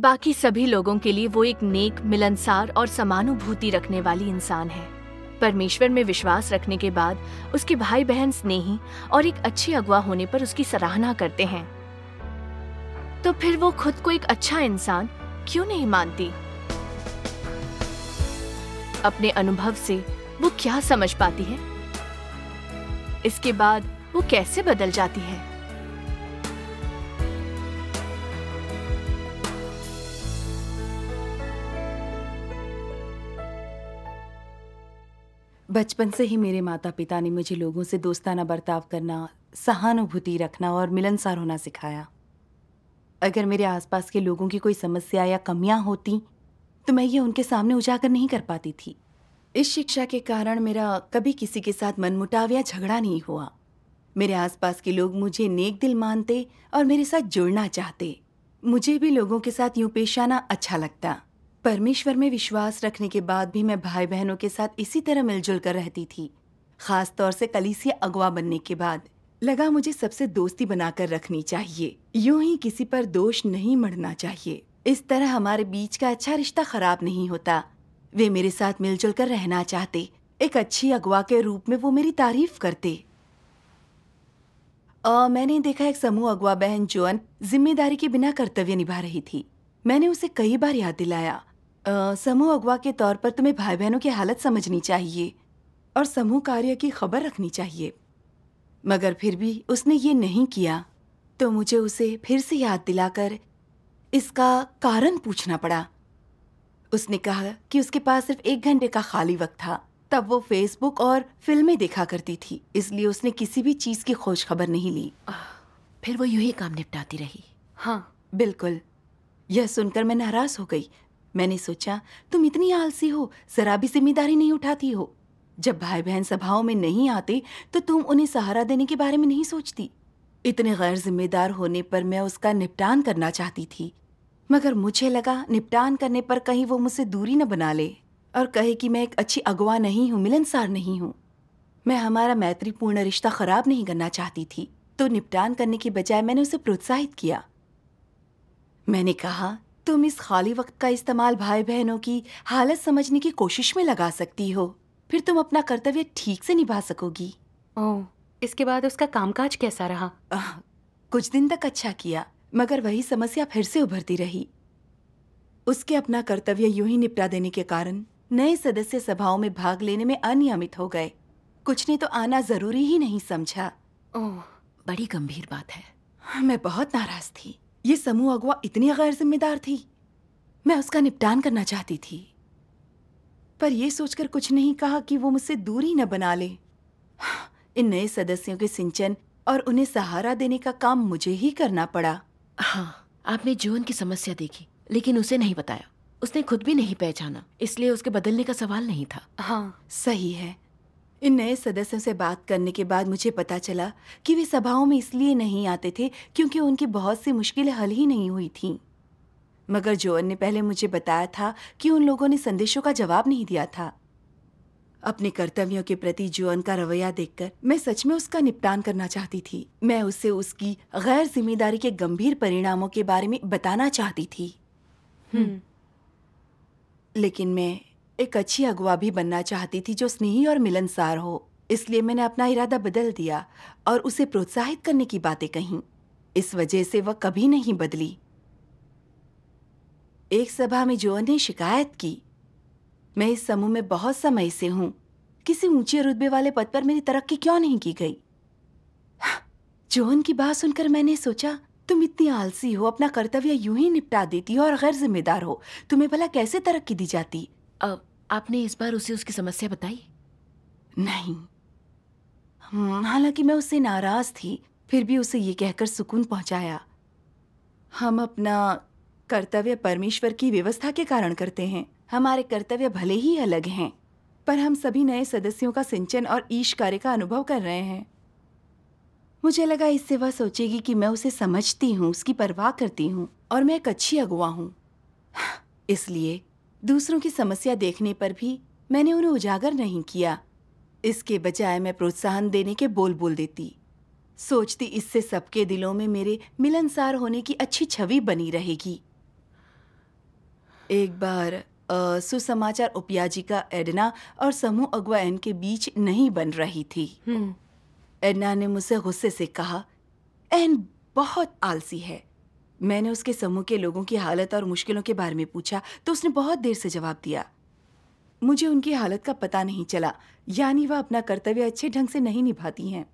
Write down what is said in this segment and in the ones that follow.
बाकी सभी लोगों के लिए वो एक नेक मिलनसार और समानुभूति रखने वाली इंसान है परमेश्वर में विश्वास रखने के बाद उसके भाई बहन स्नेही और एक अच्छे अगवा होने पर उसकी सराहना करते हैं तो फिर वो खुद को एक अच्छा इंसान क्यों नहीं मानती अपने अनुभव से वो क्या समझ पाती है इसके बाद वो कैसे बदल जाती है बचपन से ही मेरे माता पिता ने मुझे लोगों से दोस्ताना बर्ताव करना सहानुभूति रखना और मिलनसार होना सिखाया अगर मेरे आसपास के लोगों की कोई समस्या या कमियां होती तो मैं ये उनके सामने उजागर नहीं कर पाती थी इस शिक्षा के कारण मेरा कभी किसी के साथ मनमुटाव या झगड़ा नहीं हुआ मेरे आसपास के लोग मुझे नेक दिल मानते और मेरे साथ जुड़ना चाहते मुझे भी लोगों के साथ यूं पेश आना अच्छा लगता परमेश्वर में विश्वास रखने के बाद भी मैं भाई बहनों के साथ इसी तरह मिलजुल कर रहती थी खास तौर से कलीसिया अगवा बनने के बाद लगा मुझे सबसे दोस्ती बनाकर रखनी चाहिए यूं ही किसी पर दोष नहीं मढ़ना चाहिए इस तरह हमारे बीच का अच्छा रिश्ता खराब नहीं होता वे मेरे साथ मिलजुल कर रहना चाहते एक अच्छी अगवा के रूप में वो मेरी तारीफ करते आ, मैंने देखा एक समूह अगवा बहन जोन जिम्मेदारी के बिना कर्तव्य निभा रही थी मैंने उसे कई बार याद दिलाया समूह अगवा के तौर पर तुम्हें भाई बहनों की हालत समझनी चाहिए और समूह कार्य की खबर रखनी चाहिए मगर फिर भी उसने ये नहीं किया तो मुझे उसे फिर से याद दिलाकर इसका कारण पूछना पड़ा उसने कहा कि उसके पास सिर्फ एक घंटे का खाली वक्त था तब वो फेसबुक और फिल्में देखा करती थी इसलिए उसने किसी भी चीज की खोज खबर नहीं ली फिर वो यू ही काम निपटाती रही हाँ बिल्कुल यह सुनकर मैं नाराज हो गई मैंने सोचा तुम इतनी आलसी हो जरा भी जिम्मेदारी नहीं उठाती हो जब भाई बहन सभाओं में नहीं आते तो तुम उन्हें सहारा देने के बारे में नहीं सोचती इतने गैर जिम्मेदार होने पर मैं उसका निपटान करना चाहती थी मगर मुझे लगा निपटान करने पर कहीं वो मुझसे दूरी न बना ले और कहे कि मैं एक अच्छी अगवा नहीं हूँ मिलनसार नहीं हूँ मैं हमारा मैत्रीपूर्ण रिश्ता खराब नहीं करना चाहती थी तो निपटान करने के बजाय मैंने उसे प्रोत्साहित किया मैंने कहा तुम इस खाली वक्त का इस्तेमाल भाई बहनों की हालत समझने की कोशिश में लगा सकती हो फिर तुम अपना कर्तव्य ठीक से निभा सकोगी ओ, इसके बाद उसका कामकाज कैसा रहा आ, कुछ दिन तक अच्छा किया मगर वही समस्या फिर से उभरती रही उसके अपना कर्तव्य यूं ही निपटा देने के कारण नए सदस्य सभाओं में भाग लेने में अनियमित हो गए कुछ ने तो आना जरूरी ही नहीं समझा ओह बड़ी गंभीर बात है मैं बहुत नाराज थी ये समूह अगवा इतनी गैर जिम्मेदार थी मैं उसका निपटान करना चाहती थी पर यह सोचकर कुछ नहीं कहा कि वो मुझसे दूरी न बना ले इन नए सदस्यों के सिंचन और उन्हें सहारा देने का काम मुझे ही करना पड़ा हाँ आपने जीवन की समस्या देखी लेकिन उसे नहीं बताया उसने खुद भी नहीं पहचाना इसलिए उसके बदलने का सवाल नहीं था हाँ सही है इन नए सदस्यों से बात करने के बाद मुझे पता चला कि वे सभाओं में इसलिए नहीं आते थे क्योंकि उनकी बहुत सी मुश्किलें हल ही नहीं हुई थीं मगर जोअन ने पहले मुझे बताया था कि उन लोगों ने संदेशों का जवाब नहीं दिया था अपने कर्तव्यों के प्रति जोअन का रवैया देखकर मैं सच में उसका निपटान करना चाहती थी मैं उसे उसकी गैर जिम्मेदारी के गंभीर परिणामों के बारे में बताना चाहती थी हम्म। लेकिन मैं एक अच्छी अगवा भी बनना चाहती थी जो स्नेही और मिलनसार हो इसलिए मैंने अपना इरादा बदल दिया और उसे प्रोत्साहित करने की बातें कहीं इस वजह से वह कभी नहीं बदली एक सभा में जोअन ने शिकायत की मैं इस समूह में बहुत समय से हूं किसी ऊंचे रुतबे वाले पद पर मेरी तरक्की क्यों नहीं की गई जोहन की बात सुनकर मैंने सोचा तुम इतनी आलसी हो अपना कर्तव्य यूं ही निपटा देती हो और गैर जिम्मेदार हो तुम्हें भला कैसे तरक्की दी जाती अब आपने इस बार उसे उसकी समस्या बताई नहीं हम्म, हालांकि मैं उससे नाराज थी फिर भी उसे ये कहकर सुकून पहुंचाया हम अपना कर्तव्य परमेश्वर की व्यवस्था के कारण करते हैं हमारे कर्तव्य भले ही अलग हैं पर हम सभी नए सदस्यों का सिंचन और ईश कार्य का अनुभव कर रहे हैं मुझे लगा इससे वह सोचेगी कि मैं उसे समझती हूँ उसकी परवाह करती हूँ और मैं एक अच्छी अगुआ हूँ इसलिए दूसरों की समस्या देखने पर भी मैंने उन्हें उजागर नहीं किया इसके बजाय मैं प्रोत्साहन देने के बोल बोल देती सोचती इससे सबके दिलों में मेरे मिलनसार होने की अच्छी छवि बनी रहेगी एक बार आ, सुसमाचार उपयाजिका एडना और समूह एन के बीच नहीं बन रही थी हम्म। एडना ने मुझसे गुस्से से कहा एन बहुत आलसी है मैंने उसके समूह के लोगों की हालत और मुश्किलों के बारे में पूछा तो उसने बहुत देर से जवाब दिया मुझे उनकी हालत का पता नहीं चला यानी वह अपना कर्तव्य अच्छे ढंग से नहीं निभाती हैं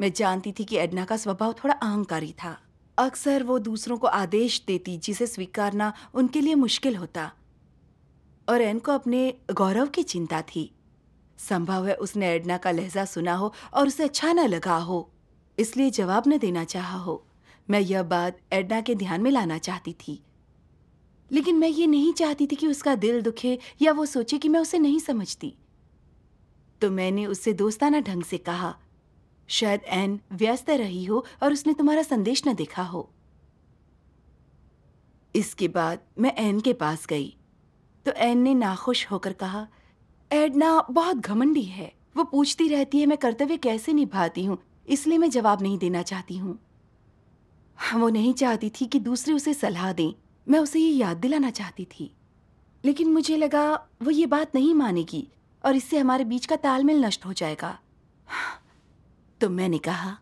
मैं जानती थी कि एडना का स्वभाव थोड़ा अहंकारी था अक्सर वो दूसरों को आदेश देती जिसे स्वीकारना उनके लिए मुश्किल होता और एन को अपने गौरव की चिंता थी संभव है उसने एडना का लहजा सुना हो और उसे अच्छा न लगा हो इसलिए जवाब न देना चाहा हो मैं यह बात एडना के ध्यान में लाना चाहती थी लेकिन मैं ये नहीं चाहती थी कि उसका दिल दुखे या वो सोचे कि मैं उसे नहीं समझती तो मैंने उससे दोस्ताना ढंग से कहा शायद एन व्यस्त रही हो और उसने तुम्हारा संदेश न देखा हो इसके बाद मैं एन के पास गई तो एन ने नाखुश होकर कहा एडना बहुत घमंडी है वो पूछती रहती है मैं कर्तव्य कैसे निभाती हूँ इसलिए मैं जवाब नहीं देना चाहती हूँ हाँ, वो नहीं चाहती थी कि दूसरे उसे सलाह दें मैं उसे ये याद दिलाना चाहती थी लेकिन मुझे लगा वो ये बात नहीं मानेगी और इससे हमारे बीच का तालमेल नष्ट हो जाएगा तो मैंने कहा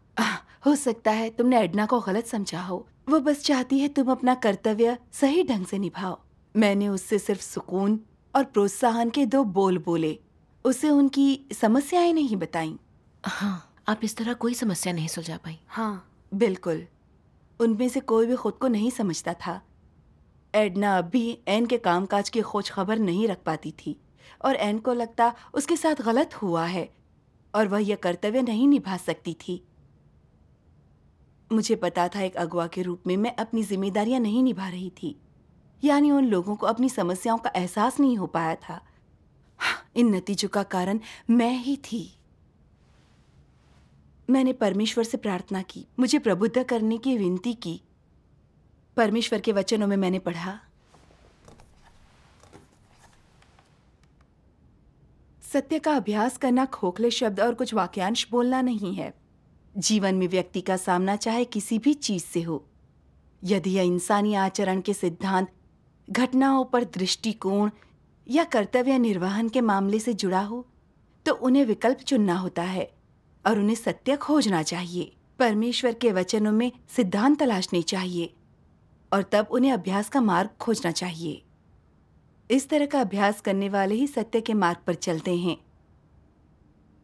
हो सकता है तुमने एडना को गलत समझा हो वो बस चाहती है तुम अपना कर्तव्य सही ढंग से निभाओ मैंने उससे सिर्फ सुकून और प्रोत्साहन के दो बोल बोले उसे उनकी समस्याएं नहीं बताई हाँ आप इस तरह कोई समस्या नहीं सुलझा पाई हाँ बिल्कुल उनमें से कोई भी खुद को नहीं समझता था एडना अब भी एन के कामकाज की खोज खबर नहीं रख पाती थी और एन को लगता उसके साथ गलत हुआ है और वह यह कर्तव्य नहीं निभा सकती थी मुझे पता था एक अगवा के रूप में मैं अपनी जिम्मेदारियां नहीं निभा रही थी यानी उन लोगों को अपनी समस्याओं का एहसास नहीं हो पाया था हाँ, इन नतीजों का कारण मैं ही थी मैंने परमेश्वर से प्रार्थना की मुझे प्रबुद्ध करने की विनती की परमेश्वर के वचनों में मैंने पढ़ा सत्य का अभ्यास करना खोखले शब्द और कुछ वाक्यांश बोलना नहीं है जीवन में व्यक्ति का सामना चाहे किसी भी चीज से हो यदि यह इंसानी आचरण के सिद्धांत घटनाओं पर दृष्टिकोण या कर्तव्य निर्वहन के मामले से जुड़ा हो तो उन्हें विकल्प चुनना होता है और उन्हें सत्य खोजना चाहिए परमेश्वर के वचनों में सिद्धांत तलाशने चाहिए और तब उन्हें अभ्यास का मार्ग खोजना चाहिए इस तरह का अभ्यास करने वाले ही सत्य के मार्ग पर चलते हैं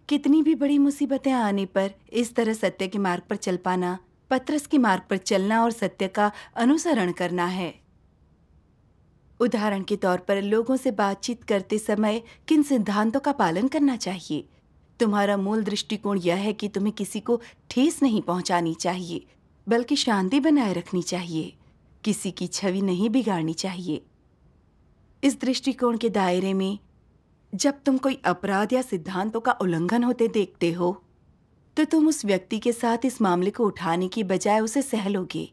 कितनी भी बड़ी मुसीबतें आने पर इस तरह सत्य के मार्ग पर चल पाना पत्रस के मार्ग पर चलना और सत्य का अनुसरण करना है उदाहरण के तौर पर लोगों से बातचीत करते समय किन सिद्धांतों का पालन करना चाहिए तुम्हारा मूल दृष्टिकोण यह है कि तुम्हें किसी को ठेस नहीं पहुंचानी चाहिए बल्कि शांति बनाए रखनी चाहिए किसी की छवि नहीं बिगाड़नी चाहिए इस दृष्टिकोण के दायरे में जब तुम कोई अपराध या सिद्धांतों का उल्लंघन होते देखते हो तो तुम उस व्यक्ति के साथ इस मामले को उठाने की बजाय उसे सहलोगे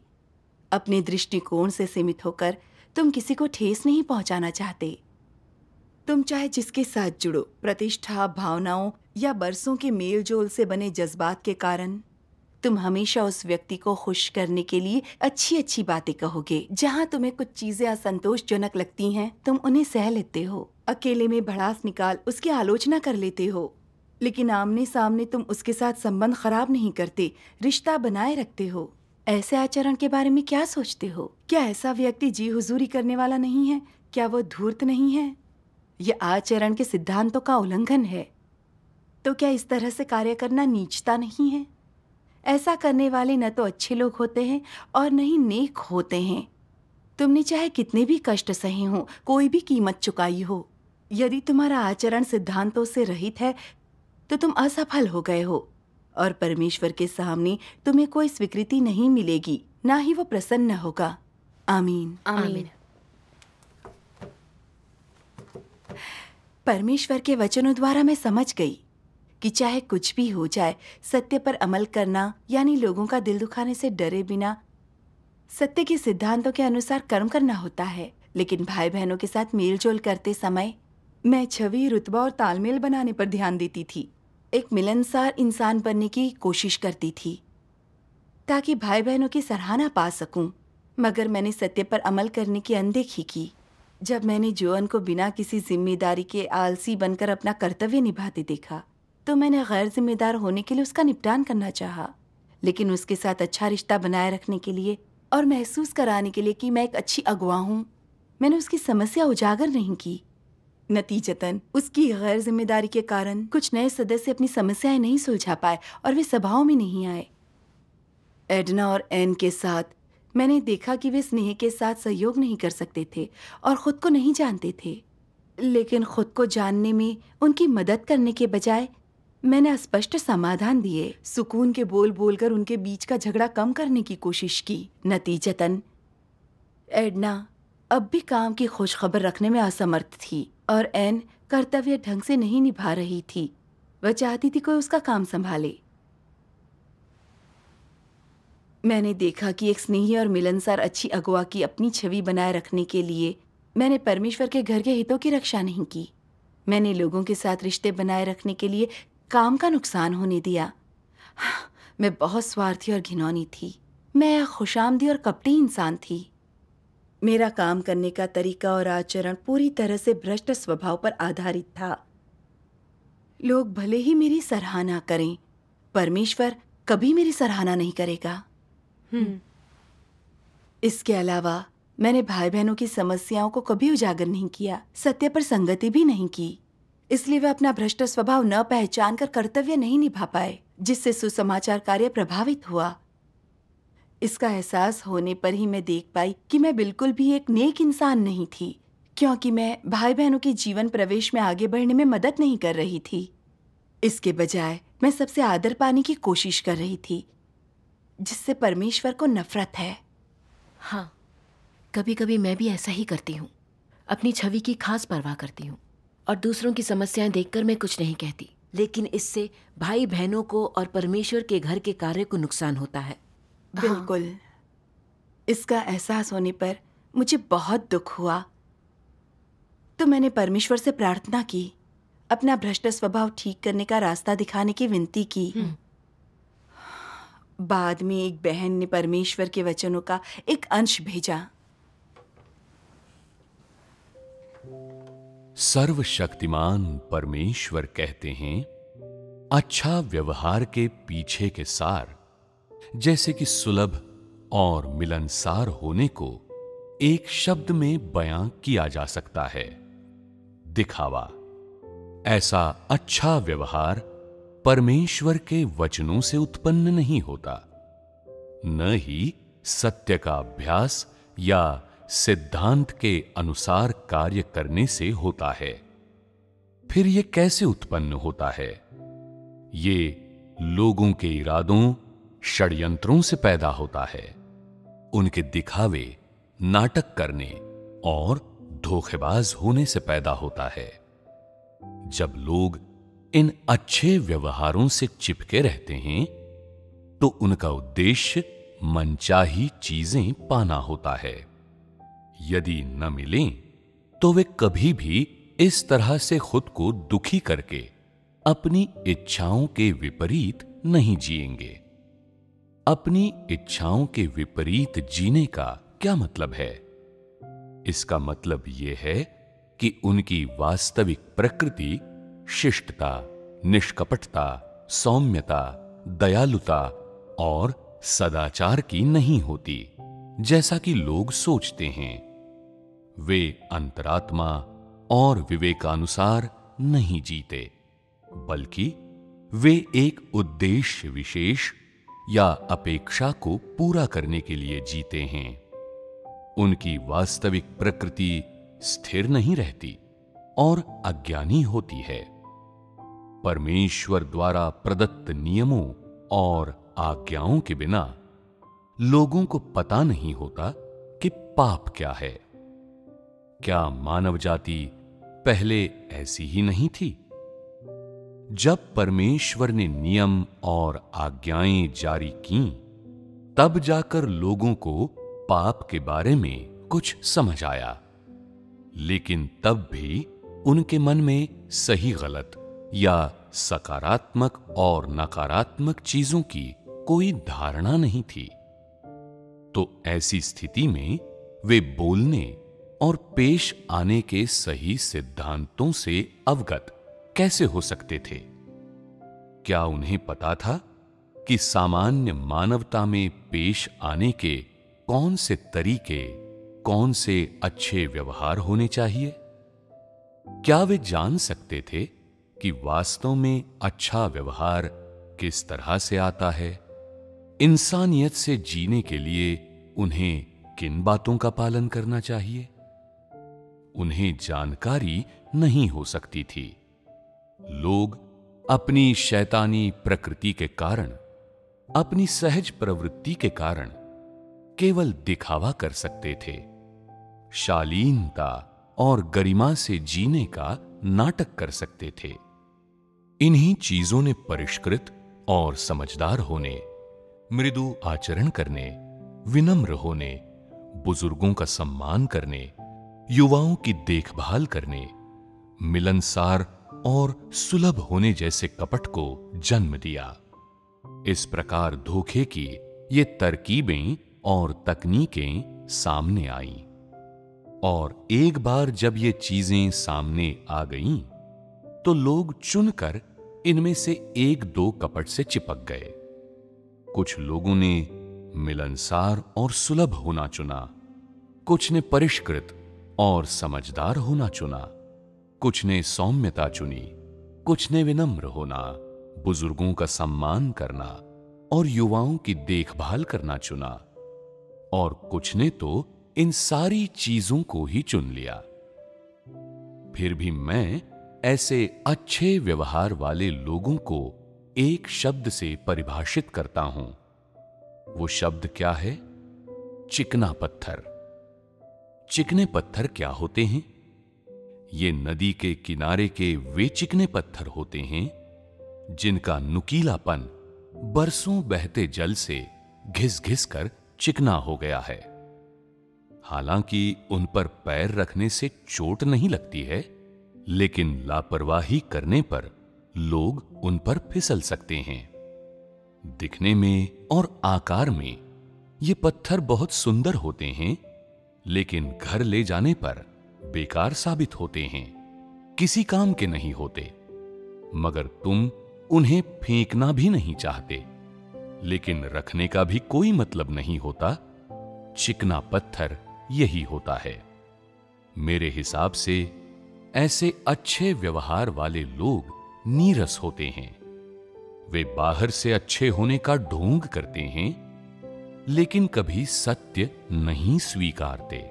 अपने दृष्टिकोण से सीमित होकर तुम किसी को ठेस नहीं पहुंचाना चाहते तुम चाहे जिसके साथ जुड़ो प्रतिष्ठा भावनाओं या बरसों के मेल जोल से बने जज्बात के कारण तुम हमेशा उस व्यक्ति को खुश करने के लिए अच्छी अच्छी बातें कहोगे जहाँ तुम्हें कुछ चीजें असंतोषजनक लगती हैं तुम उन्हें सह लेते हो अकेले में भड़ास निकाल उसकी आलोचना कर लेते हो लेकिन आमने सामने तुम उसके साथ संबंध खराब नहीं करते रिश्ता बनाए रखते हो ऐसे आचरण के बारे में क्या सोचते हो क्या ऐसा व्यक्ति जी हुजूरी करने वाला नहीं है क्या वो धूर्त नहीं है ये आचरण के सिद्धांतों का उल्लंघन है तो क्या इस तरह से कार्य करना नीचता नहीं है ऐसा करने वाले न तो अच्छे लोग होते हैं और न ही नेक होते हैं तुमने चाहे कितने भी कष्ट सहे हो कोई भी कीमत चुकाई हो यदि तुम्हारा आचरण सिद्धांतों से रहित है तो तुम असफल हो गए हो और परमेश्वर के सामने तुम्हें कोई स्वीकृति नहीं मिलेगी ना ही वो प्रसन्न होगा आमीन आमीन, आमीन। परमेश्वर के वचनों द्वारा मैं समझ गई कि चाहे कुछ भी हो जाए सत्य पर अमल करना यानी लोगों का दिल दुखाने से डरे बिना सत्य के सिद्धांतों के अनुसार कर्म करना होता है लेकिन भाई बहनों के साथ मेलजोल करते समय मैं छवि रुतबा और तालमेल बनाने पर ध्यान देती थी एक मिलनसार इंसान बनने की कोशिश करती थी ताकि भाई बहनों की सराहना पा सकूं मगर मैंने सत्य पर अमल करने की अनदेखी की जब मैंने जोअन को बिना किसी जिम्मेदारी के आलसी बनकर अपना कर्तव्य निभाते देखा तो मैंने गैर जिम्मेदार होने के लिए उसका निपटान करना चाहा लेकिन उसके साथ अच्छा रिश्ता बनाए रखने के लिए और महसूस कराने के लिए कि मैं एक अच्छी अगवा हूँ मैंने उसकी समस्या उजागर नहीं की नतीजतन उसकी गैर जिम्मेदारी के कारण कुछ नए सदस्य अपनी समस्याएं नहीं सुलझा पाए और वे सभाओं में नहीं आए एडना और एन के साथ मैंने देखा कि वे स्नेह के साथ सहयोग नहीं कर सकते थे और खुद को नहीं जानते थे लेकिन खुद को जानने में उनकी मदद करने के बजाय मैंने स्पष्ट समाधान दिए सुकून के बोल बोलकर उनके बीच का झगड़ा कम करने की कोशिश की नतीजतन एडना अब भी काम की खुशखबर रखने में असमर्थ थी और एन कर्तव्य ढंग से नहीं निभा रही थी वह चाहती थी कोई उसका काम संभाले मैंने देखा कि एक स्नेही और मिलनसार अच्छी अगवा की अपनी छवि बनाए रखने के लिए मैंने परमेश्वर के घर के हितों की रक्षा नहीं की मैंने लोगों के साथ रिश्ते बनाए रखने के लिए काम का नुकसान होने दिया हाँ, मैं बहुत स्वार्थी और घिनौनी थी मैं खुशामदी और कपटी इंसान थी मेरा काम करने का तरीका और आचरण पूरी तरह से भ्रष्ट स्वभाव पर आधारित था लोग भले ही मेरी सराहना करें परमेश्वर कभी मेरी सराहना नहीं करेगा हम्म। इसके अलावा मैंने भाई बहनों की समस्याओं को कभी उजागर नहीं किया सत्य पर संगति भी नहीं की इसलिए वे अपना भ्रष्ट स्वभाव न पहचान कर कर्तव्य नहीं निभा पाए जिससे सुसमाचार कार्य प्रभावित हुआ इसका एहसास होने पर ही मैं देख पाई कि मैं बिल्कुल भी एक नेक इंसान नहीं थी क्योंकि मैं भाई बहनों के जीवन प्रवेश में आगे बढ़ने में मदद नहीं कर रही थी इसके बजाय मैं सबसे आदर पाने की कोशिश कर रही थी जिससे परमेश्वर को नफरत है हाँ कभी कभी मैं भी ऐसा ही करती हूँ अपनी छवि की खास परवाह करती हूँ और दूसरों की समस्याएं देखकर मैं कुछ नहीं कहती लेकिन इससे भाई बहनों को और परमेश्वर के घर के कार्य को नुकसान होता है हाँ। बिल्कुल हाँ। इसका एहसास होने पर मुझे बहुत दुख हुआ तो मैंने परमेश्वर से प्रार्थना की अपना भ्रष्ट स्वभाव ठीक करने का रास्ता दिखाने की विनती की हम्म। बाद में एक बहन ने परमेश्वर के वचनों का एक अंश भेजा सर्वशक्तिमान परमेश्वर कहते हैं अच्छा व्यवहार के पीछे के सार जैसे कि सुलभ और मिलनसार होने को एक शब्द में बयां किया जा सकता है दिखावा ऐसा अच्छा व्यवहार परमेश्वर के वचनों से उत्पन्न नहीं होता न ही सत्य का अभ्यास या सिद्धांत के अनुसार कार्य करने से होता है फिर यह कैसे उत्पन्न होता है ये लोगों के इरादों षड्यंत्रों से पैदा होता है उनके दिखावे नाटक करने और धोखेबाज होने से पैदा होता है जब लोग इन अच्छे व्यवहारों से चिपके रहते हैं तो उनका उद्देश्य मनचाही चीजें पाना होता है यदि न मिले तो वे कभी भी इस तरह से खुद को दुखी करके अपनी इच्छाओं के विपरीत नहीं जिएंगे अपनी इच्छाओं के विपरीत जीने का क्या मतलब है इसका मतलब यह है कि उनकी वास्तविक प्रकृति शिष्टता निष्कपटता सौम्यता दयालुता और सदाचार की नहीं होती जैसा कि लोग सोचते हैं वे अंतरात्मा और विवेकानुसार नहीं जीते बल्कि वे एक उद्देश्य विशेष या अपेक्षा को पूरा करने के लिए जीते हैं उनकी वास्तविक प्रकृति स्थिर नहीं रहती और अज्ञानी होती है परमेश्वर द्वारा प्रदत्त नियमों और आज्ञाओं के बिना लोगों को पता नहीं होता कि पाप क्या है क्या मानव जाति पहले ऐसी ही नहीं थी जब परमेश्वर ने नियम और आज्ञाएं जारी की तब जाकर लोगों को पाप के बारे में कुछ समझ आया लेकिन तब भी उनके मन में सही गलत या सकारात्मक और नकारात्मक चीजों की कोई धारणा नहीं थी तो ऐसी स्थिति में वे बोलने और पेश आने के सही सिद्धांतों से अवगत कैसे हो सकते थे क्या उन्हें पता था कि सामान्य मानवता में पेश आने के कौन से तरीके कौन से अच्छे व्यवहार होने चाहिए क्या वे जान सकते थे कि वास्तव में अच्छा व्यवहार किस तरह से आता है इंसानियत से जीने के लिए उन्हें किन बातों का पालन करना चाहिए उन्हें जानकारी नहीं हो सकती थी लोग अपनी शैतानी प्रकृति के कारण अपनी सहज प्रवृत्ति के कारण केवल दिखावा कर सकते थे शालीनता और गरिमा से जीने का नाटक कर सकते थे इन्हीं चीजों ने परिष्कृत और समझदार होने मृदु आचरण करने विनम्र होने बुजुर्गों का सम्मान करने युवाओं की देखभाल करने मिलनसार और सुलभ होने जैसे कपट को जन्म दिया इस प्रकार धोखे की ये तरकीबें और तकनीकें सामने आईं और एक बार जब ये चीजें सामने आ गईं तो लोग चुनकर इनमें से एक दो कपट से चिपक गए कुछ लोगों ने मिलनसार और सुलभ होना चुना कुछ ने परिष्कृत और समझदार होना चुना कुछ ने सौम्यता चुनी कुछ ने विनम्र होना बुजुर्गों का सम्मान करना और युवाओं की देखभाल करना चुना और कुछ ने तो इन सारी चीजों को ही चुन लिया फिर भी मैं ऐसे अच्छे व्यवहार वाले लोगों को एक शब्द से परिभाषित करता हूं वो शब्द क्या है चिकना पत्थर चिकने पत्थर क्या होते हैं ये नदी के किनारे के वे चिकने पत्थर होते हैं जिनका नुकीलापन बरसों बहते जल से घिस घिस कर चिकना हो गया है हालांकि उन पर पैर रखने से चोट नहीं लगती है लेकिन लापरवाही करने पर लोग उन पर फिसल सकते हैं दिखने में और आकार में ये पत्थर बहुत सुंदर होते हैं लेकिन घर ले जाने पर बेकार साबित होते हैं किसी काम के नहीं होते मगर तुम उन्हें फेंकना भी नहीं चाहते लेकिन रखने का भी कोई मतलब नहीं होता चिकना पत्थर यही होता है मेरे हिसाब से ऐसे अच्छे व्यवहार वाले लोग नीरस होते हैं वे बाहर से अच्छे होने का ढोंग करते हैं लेकिन कभी सत्य नहीं स्वीकारते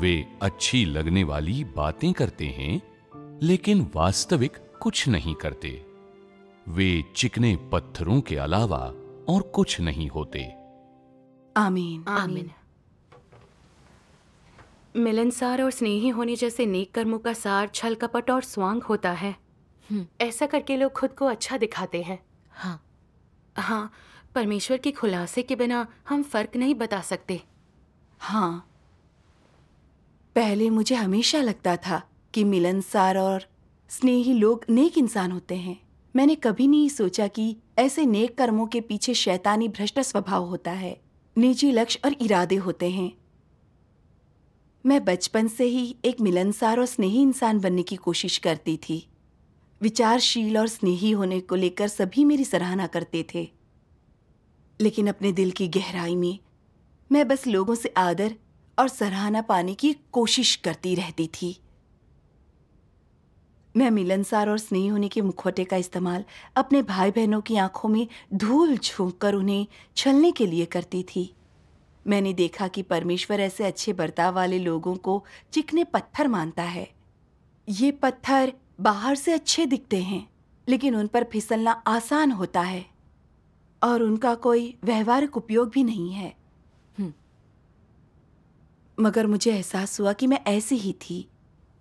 वे अच्छी लगने वाली बातें करते हैं लेकिन वास्तविक कुछ नहीं करते वे चिकने पत्थरों के अलावा और कुछ नहीं होते आमीन आमीन मिलनसार और स्नेही होने जैसे नेक कर्मों का सार छल कपट और स्वांग होता है हम्म। ऐसा करके लोग खुद को अच्छा दिखाते हैं हाँ हाँ परमेश्वर के खुलासे के बिना हम फर्क नहीं बता सकते हाँ पहले मुझे हमेशा लगता था कि मिलनसार और स्नेही लोग नेक इंसान होते हैं मैंने कभी नहीं सोचा कि ऐसे नेक कर्मों के पीछे शैतानी भ्रष्ट स्वभाव होता है निजी लक्ष्य और इरादे होते हैं मैं बचपन से ही एक मिलनसार और स्नेही इंसान बनने की कोशिश करती थी विचारशील और स्नेही होने को लेकर सभी मेरी सराहना करते थे लेकिन अपने दिल की गहराई में मैं बस लोगों से आदर और सराहना पाने की कोशिश करती रहती थी मैं मिलनसार और स्नेही होने के मुखौटे का इस्तेमाल अपने भाई बहनों की आंखों में धूल झोंक कर उन्हें छलने के लिए करती थी मैंने देखा कि परमेश्वर ऐसे अच्छे बर्ताव वाले लोगों को चिकने पत्थर मानता है ये पत्थर बाहर से अच्छे दिखते हैं लेकिन उन पर फिसलना आसान होता है और उनका कोई व्यवहारिक उपयोग भी नहीं है हम्म। मगर मुझे एहसास हुआ कि मैं ऐसी ही थी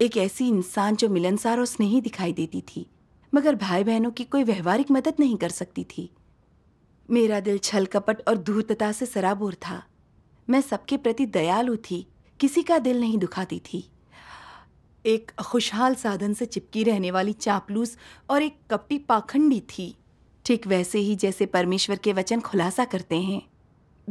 एक ऐसी इंसान जो मिलनसार और स्नेही दिखाई देती थी मगर भाई बहनों की कोई व्यवहारिक मदद नहीं कर सकती थी मेरा दिल छल कपट और दूरतता से सराबोर था मैं सबके प्रति दयालु थी किसी का दिल नहीं दुखाती थी एक खुशहाल साधन से चिपकी रहने वाली चापलूस और एक कपटी पाखंडी थी ठीक वैसे ही जैसे परमेश्वर के वचन खुलासा करते हैं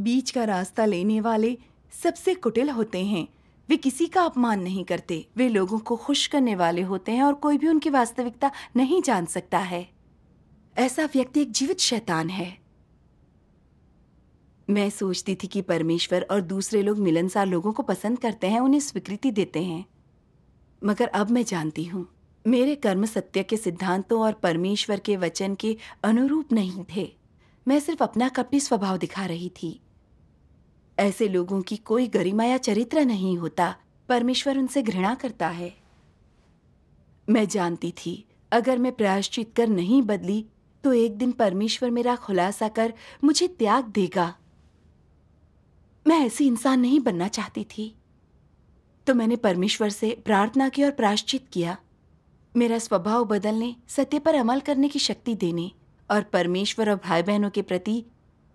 बीच का रास्ता लेने वाले सबसे कुटिल होते हैं वे किसी का अपमान नहीं करते वे लोगों को खुश करने वाले होते हैं और कोई भी उनकी वास्तविकता नहीं जान सकता है ऐसा व्यक्ति एक जीवित शैतान है मैं सोचती थी कि परमेश्वर और दूसरे लोग मिलनसार लोगों को पसंद करते हैं उन्हें स्वीकृति देते हैं मगर अब मैं जानती हूँ मेरे कर्म सत्य के सिद्धांतों और परमेश्वर के वचन के अनुरूप नहीं थे मैं सिर्फ अपना कपटी स्वभाव दिखा रही थी ऐसे लोगों की कोई गरिमा या चरित्र नहीं होता परमेश्वर उनसे घृणा करता है मैं जानती थी अगर मैं प्रायश्चित कर नहीं बदली तो एक दिन परमेश्वर मेरा खुलासा कर मुझे त्याग देगा मैं ऐसी इंसान नहीं बनना चाहती थी तो मैंने परमेश्वर से प्रार्थना की और प्राश्चित किया मेरा स्वभाव बदलने सत्य पर अमल करने की शक्ति देने और परमेश्वर और भाई बहनों के प्रति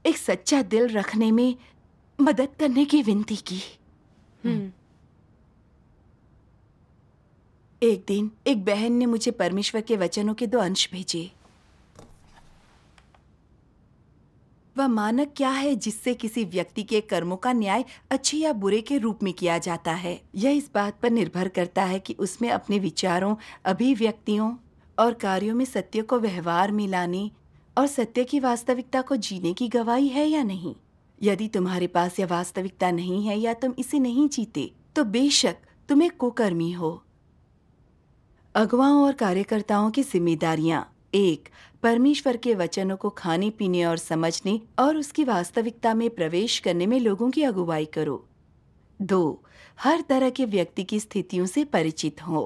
एक सच्चा दिल रखने में मदद करने की विनती की हम्म। हम्म। एक दिन एक बहन ने मुझे परमेश्वर के वचनों के दो अंश भेजे वह मानक क्या है जिससे किसी व्यक्ति के कर्मों का न्याय अच्छे या बुरे के रूप में किया जाता है यह इस बात पर निर्भर करता है कि उसमें अपने विचारों अभिव्यक्तियों और कार्यों में सत्य को व्यवहार में लाने और सत्य की वास्तविकता को जीने की गवाही है या नहीं यदि तुम्हारे पास यह वास्तविकता नहीं है या तुम इसे नहीं जीते तो बेशक तुम्हें कुकर्मी हो अगवाओं और कार्यकर्ताओं की जिम्मेदारियां एक परमेश्वर के वचनों को खाने पीने और समझने और उसकी वास्तविकता में प्रवेश करने में लोगों की अगुवाई करो दो हर तरह के व्यक्ति की स्थितियों से परिचित हो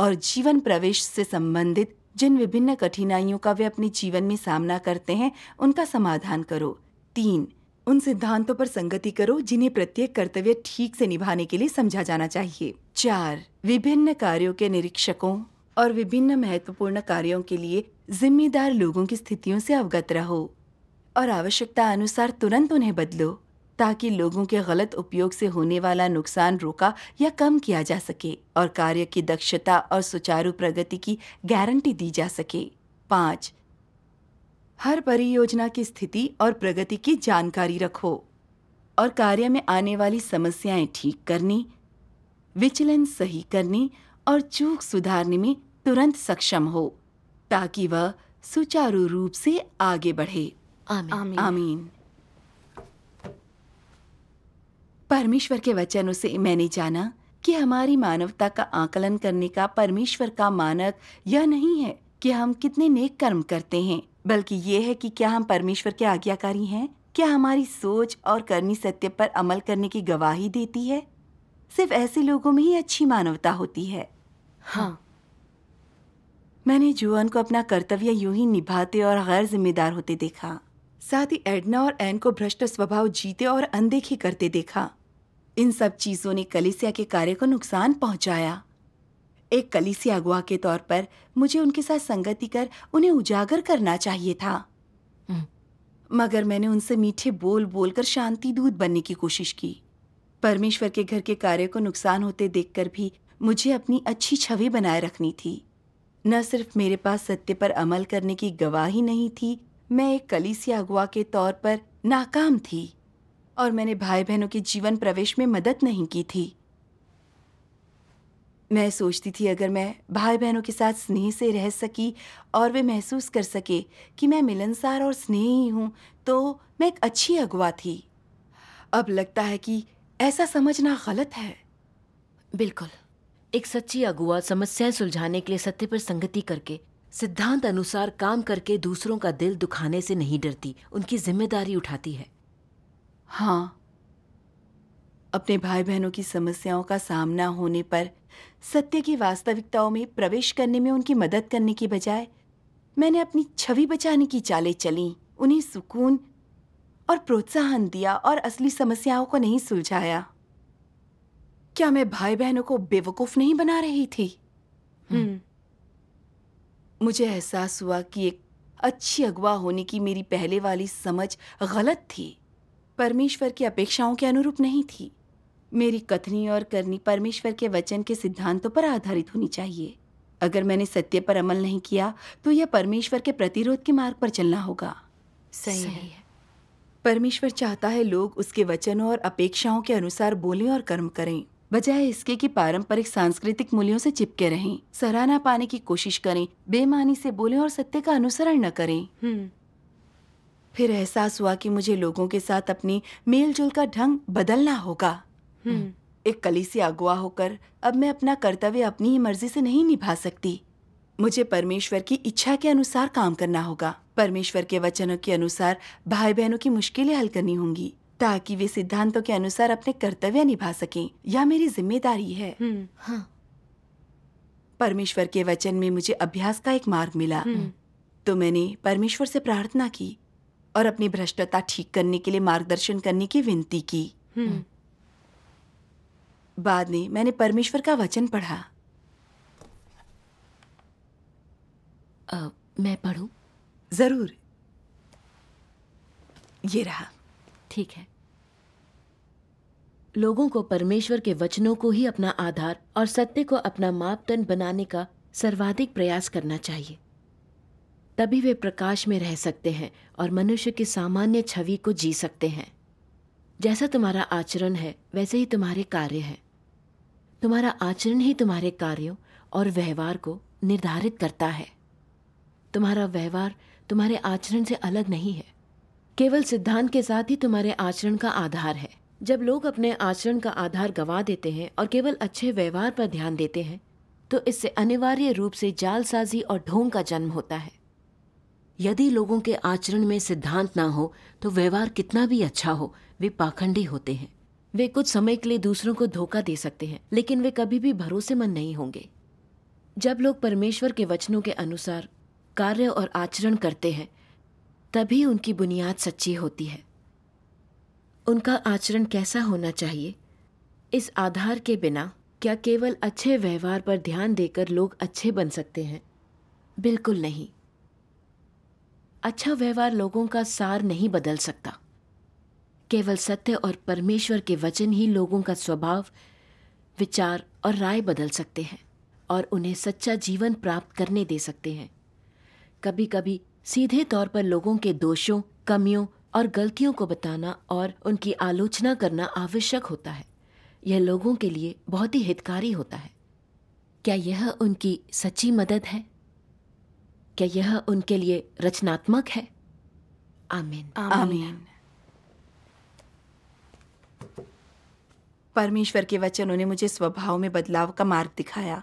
और जीवन प्रवेश से संबंधित जिन विभिन्न कठिनाइयों का वे अपने जीवन में सामना करते हैं उनका समाधान करो तीन उन सिद्धांतों पर संगति करो जिन्हें प्रत्येक कर्तव्य ठीक से निभाने के लिए समझा जाना चाहिए चार विभिन्न कार्यों के निरीक्षकों और विभिन्न महत्वपूर्ण कार्यों के लिए जिम्मेदार लोगों की स्थितियों से अवगत रहो और आवश्यकता अनुसार तुरंत उन्हें बदलो ताकि लोगों के गलत उपयोग से होने वाला नुकसान रोका या कम किया जा सके और कार्य की दक्षता और सुचारू प्रगति की गारंटी दी जा सके पाँच हर परियोजना की स्थिति और प्रगति की जानकारी रखो और कार्य में आने वाली समस्याएं ठीक करने विचलन सही करने और चूक सुधारने में तुरंत सक्षम हो ताकि वह सुचारू रूप से आगे बढ़े आमीन आमीन परमेश्वर के वचनों से मैंने जाना कि हमारी मानवता का आकलन करने का परमेश्वर का मानक यह नहीं है कि हम कितने नेक कर्म करते हैं बल्कि ये है कि क्या हम परमेश्वर के आज्ञाकारी हैं क्या हमारी सोच और करनी सत्य पर अमल करने की गवाही देती है सिर्फ ऐसे लोगों में ही अच्छी मानवता होती है हाँ मैंने जुअन को अपना कर्तव्य यूं ही निभाते और गैर जिम्मेदार होते देखा साथ ही एडना और एन को भ्रष्ट स्वभाव जीते और अनदेखी करते देखा इन सब चीज़ों ने कलिसिया के कार्य को नुकसान पहुंचाया एक कलिसिया अगुआ के तौर पर मुझे उनके साथ संगति कर उन्हें उजागर करना चाहिए था हम्म। मगर मैंने उनसे मीठे बोल बोल कर शांति दूत बनने की कोशिश की परमेश्वर के घर के कार्य को नुकसान होते देखकर भी मुझे अपनी अच्छी छवि बनाए रखनी थी न सिर्फ मेरे पास सत्य पर अमल करने की गवाही नहीं थी मैं एक कलीसी अगुआ के तौर पर नाकाम थी और मैंने भाई बहनों के जीवन प्रवेश में मदद नहीं की थी मैं सोचती थी अगर मैं भाई बहनों के साथ स्नेह से रह सकी और वे महसूस कर सके कि मैं मिलनसार और स्नेही हूँ तो मैं एक अच्छी अगुआ थी अब लगता है कि ऐसा समझना गलत है बिल्कुल एक सच्ची अगुआ समस्याएं सुलझाने के लिए सत्य पर संगति करके सिद्धांत अनुसार काम करके दूसरों का दिल दुखाने से नहीं डरती उनकी जिम्मेदारी उठाती है हाँ अपने भाई बहनों की समस्याओं का सामना होने पर सत्य की वास्तविकताओं में प्रवेश करने में उनकी मदद करने की बजाय मैंने अपनी छवि बचाने की चालें चली उन्हें सुकून और प्रोत्साहन दिया और असली समस्याओं को नहीं सुलझाया क्या मैं भाई बहनों को बेवकूफ नहीं बना रही थी हम्म। हम्म। मुझे एहसास हुआ कि एक अच्छी अगवा होने की मेरी पहले वाली समझ गलत थी परमेश्वर की अपेक्षाओं के अनुरूप नहीं थी मेरी कथनी और करनी परमेश्वर के वचन के सिद्धांतों पर आधारित होनी चाहिए अगर मैंने सत्य पर अमल नहीं किया तो यह परमेश्वर के प्रतिरोध के मार्ग पर चलना होगा सही, सही है परमेश्वर चाहता है लोग उसके वचनों और अपेक्षाओं के अनुसार बोलें और कर्म करें बजाय इसके कि पारंपरिक सांस्कृतिक मूल्यों से चिपके रहें सराहना पाने की कोशिश करें बेमानी से बोलें और सत्य का अनुसरण न करें हम्म। फिर एहसास हुआ कि मुझे लोगों के साथ अपनी मेलजोल का ढंग बदलना होगा हम्म। एक कली से अगुआ होकर अब मैं अपना कर्तव्य अपनी ही मर्जी से नहीं निभा सकती मुझे परमेश्वर की इच्छा के अनुसार काम करना होगा परमेश्वर के वचनों के अनुसार भाई बहनों की मुश्किलें हल करनी होंगी ताकि वे सिद्धांतों के अनुसार अपने कर्तव्य निभा सकें यह मेरी जिम्मेदारी है हम्म, हाँ। परमेश्वर के वचन में मुझे अभ्यास का एक मार्ग मिला हम्म। तो मैंने परमेश्वर से प्रार्थना की और अपनी भ्रष्टता ठीक करने के लिए मार्गदर्शन करने की विनती की हम्म। बाद में मैंने परमेश्वर का वचन पढ़ा आ, मैं पढ़ू जरूर ये रहा ठीक है लोगों को परमेश्वर के वचनों को ही अपना आधार और सत्य को अपना मापदंड बनाने का सर्वाधिक प्रयास करना चाहिए तभी वे प्रकाश में रह सकते हैं और मनुष्य की सामान्य छवि को जी सकते हैं जैसा तुम्हारा आचरण है वैसे ही तुम्हारे कार्य हैं तुम्हारा आचरण ही तुम्हारे कार्यों और व्यवहार को निर्धारित करता है तुम्हारा व्यवहार तुम्हारे आचरण से अलग नहीं है केवल सिद्धांत के साथ ही तुम्हारे आचरण का आधार है जब लोग अपने आचरण का आधार गंवा देते हैं और केवल अच्छे व्यवहार पर ध्यान देते हैं तो इससे अनिवार्य रूप से जालसाजी और ढोंग का जन्म होता है यदि लोगों के आचरण में सिद्धांत ना हो तो व्यवहार कितना भी अच्छा हो वे पाखंडी होते हैं वे कुछ समय के लिए दूसरों को धोखा दे सकते हैं लेकिन वे कभी भी भरोसेमंद नहीं होंगे जब लोग परमेश्वर के वचनों के अनुसार कार्य और आचरण करते हैं तभी उनकी बुनियाद सच्ची होती है उनका आचरण कैसा होना चाहिए इस आधार के बिना क्या केवल अच्छे व्यवहार पर ध्यान देकर लोग अच्छे बन सकते हैं बिल्कुल नहीं अच्छा व्यवहार लोगों का सार नहीं बदल सकता केवल सत्य और परमेश्वर के वचन ही लोगों का स्वभाव विचार और राय बदल सकते हैं और उन्हें सच्चा जीवन प्राप्त करने दे सकते हैं कभी कभी सीधे तौर पर लोगों के दोषों कमियों और गलतियों को बताना और उनकी आलोचना करना आवश्यक होता है यह लोगों के लिए बहुत ही हितकारी होता है क्या यह उनकी सच्ची मदद है क्या यह उनके लिए रचनात्मक है आमीन आमीन परमेश्वर के वचनों ने मुझे स्वभाव में बदलाव का मार्ग दिखाया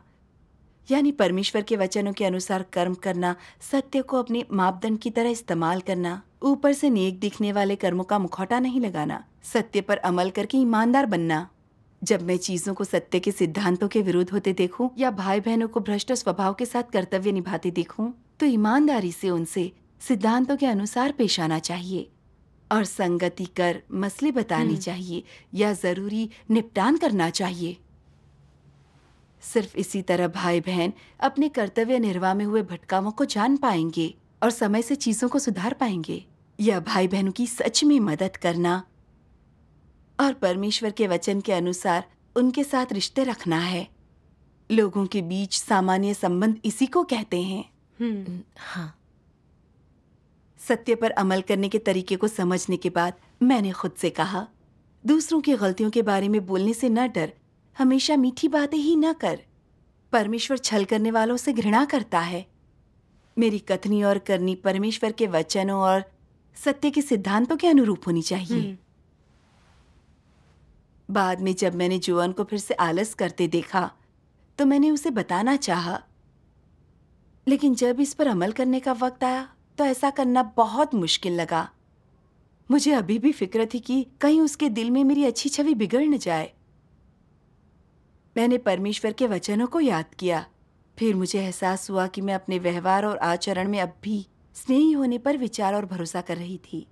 यानी परमेश्वर के वचनों के अनुसार कर्म करना सत्य को अपने मापदंड की तरह इस्तेमाल करना ऊपर से नेक दिखने वाले कर्मों का मुखौटा नहीं लगाना सत्य पर अमल करके ईमानदार बनना जब मैं चीजों को सत्य के सिद्धांतों के विरुद्ध होते देखूं या भाई बहनों को भ्रष्ट स्वभाव के साथ कर्तव्य निभाते देखूं तो ईमानदारी से उनसे सिद्धांतों के अनुसार पेश आना चाहिए और संगति कर मसले बतानी हम्म। चाहिए या जरूरी निपटान करना चाहिए सिर्फ इसी तरह भाई बहन अपने कर्तव्य निर्वाह में हुए भटकावों को जान पाएंगे और समय से चीजों को सुधार पाएंगे या भाई बहनों की सच में मदद करना और परमेश्वर के वचन के अनुसार उनके साथ रिश्ते रखना है लोगों के बीच सामान्य संबंध इसी को कहते हैं हम्म। हाँ सत्य पर अमल करने के तरीके को समझने के बाद मैंने खुद से कहा दूसरों की गलतियों के बारे में बोलने से न डर हमेशा मीठी बातें ही न कर परमेश्वर छल करने वालों से घृणा करता है मेरी कथनी और करनी परमेश्वर के वचनों और सत्य के सिद्धांतों के अनुरूप होनी चाहिए हम्म। बाद में जब मैंने जुअन को फिर से आलस करते देखा तो मैंने उसे बताना चाहा लेकिन जब इस पर अमल करने का वक्त आया तो ऐसा करना बहुत मुश्किल लगा मुझे अभी भी फिक्र थी कि कहीं उसके दिल में मेरी अच्छी छवि बिगड़ न जाए मैंने परमेश्वर के वचनों को याद किया फिर मुझे एहसास हुआ कि मैं अपने व्यवहार और आचरण में अब भी स्नेही होने पर विचार और भरोसा कर रही थी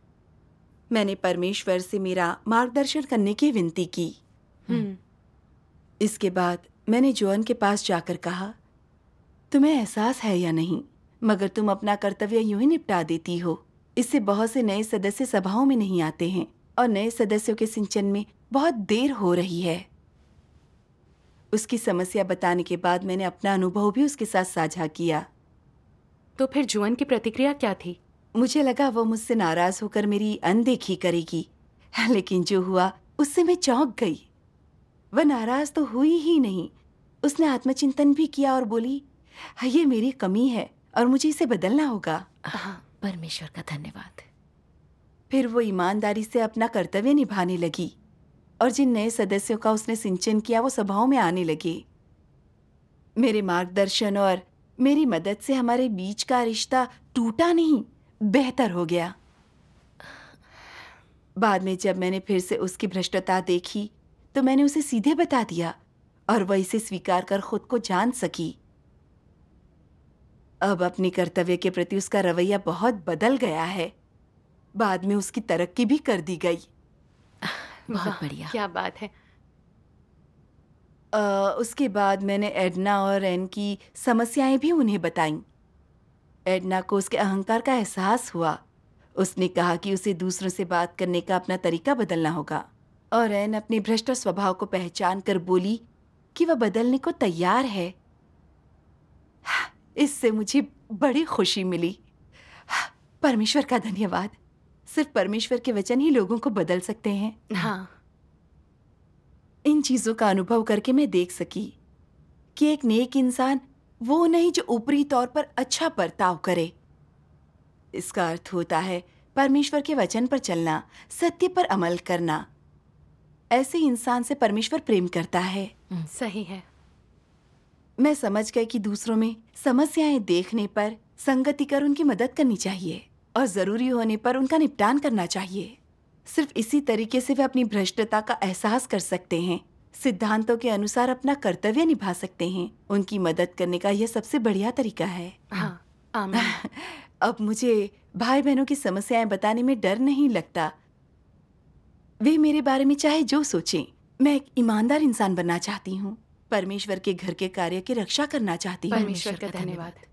मैंने परमेश्वर से मेरा मार्गदर्शन करने की विनती की हम्म। इसके बाद मैंने जोन के पास जाकर कहा तुम्हें एहसास है या नहीं मगर तुम अपना कर्तव्य यूं ही निपटा देती हो इससे बहुत से नए सदस्य सभाओं में नहीं आते हैं और नए सदस्यों के सिंचन में बहुत देर हो रही है उसकी समस्या बताने के बाद मैंने अपना अनुभव भी उसके साथ साझा किया तो फिर जुअन की प्रतिक्रिया क्या थी मुझे लगा वो मुझसे नाराज होकर मेरी अनदेखी करेगी हाँ, लेकिन जो हुआ उससे मैं चौंक गई वह नाराज तो हुई ही नहीं उसने आत्मचिंतन भी किया और बोली हाँ, ये मेरी कमी है और मुझे इसे बदलना होगा हाँ परमेश्वर का धन्यवाद फिर वो ईमानदारी से अपना कर्तव्य निभाने लगी और जिन नए सदस्यों का उसने सिंचन किया वो सभाओं में आने लगे मेरे मार्गदर्शन और मेरी मदद से हमारे बीच का रिश्ता टूटा नहीं बेहतर हो गया बाद में जब मैंने फिर से उसकी भ्रष्टता देखी तो मैंने उसे सीधे बता दिया और वह इसे स्वीकार कर खुद को जान सकी अब अपने कर्तव्य के प्रति उसका रवैया बहुत बदल गया है बाद में उसकी तरक्की भी कर दी गई बहुत बढ़िया क्या बात है आ, उसके बाद मैंने एडना और एन की समस्याएं भी उन्हें बताईं एडना को उसके अहंकार का एहसास हुआ उसने कहा कि उसे दूसरों से बात करने का अपना तरीका बदलना होगा और एन अपने भ्रष्ट स्वभाव को पहचान कर बोली कि वह बदलने को तैयार है इससे मुझे बड़ी खुशी मिली परमेश्वर का धन्यवाद सिर्फ परमेश्वर के वचन ही लोगों को बदल सकते हैं हाँ इन चीजों का अनुभव करके मैं देख सकी कि एक नेक इंसान वो नहीं जो ऊपरी तौर पर अच्छा बर्ताव करे इसका अर्थ होता है परमेश्वर के वचन पर चलना सत्य पर अमल करना ऐसे इंसान से परमेश्वर प्रेम करता है हम्म, सही है मैं समझ गई कि दूसरों में समस्याएं देखने पर संगति कर उनकी मदद करनी चाहिए और ज़रूरी होने पर उनका निपटान करना चाहिए सिर्फ इसी तरीके से वे अपनी भ्रष्टता का एहसास कर सकते हैं सिद्धांतों के अनुसार अपना कर्तव्य निभा सकते हैं उनकी मदद करने का यह सबसे बढ़िया तरीका है हाँ, अब मुझे भाई बहनों की समस्याएं बताने में डर नहीं लगता वे मेरे बारे में चाहे जो सोचें मैं एक ईमानदार इंसान बनना चाहती हूँ परमेश्वर के घर के कार्य की रक्षा करना चाहती हूँ परमेश्वर का धन्यवाद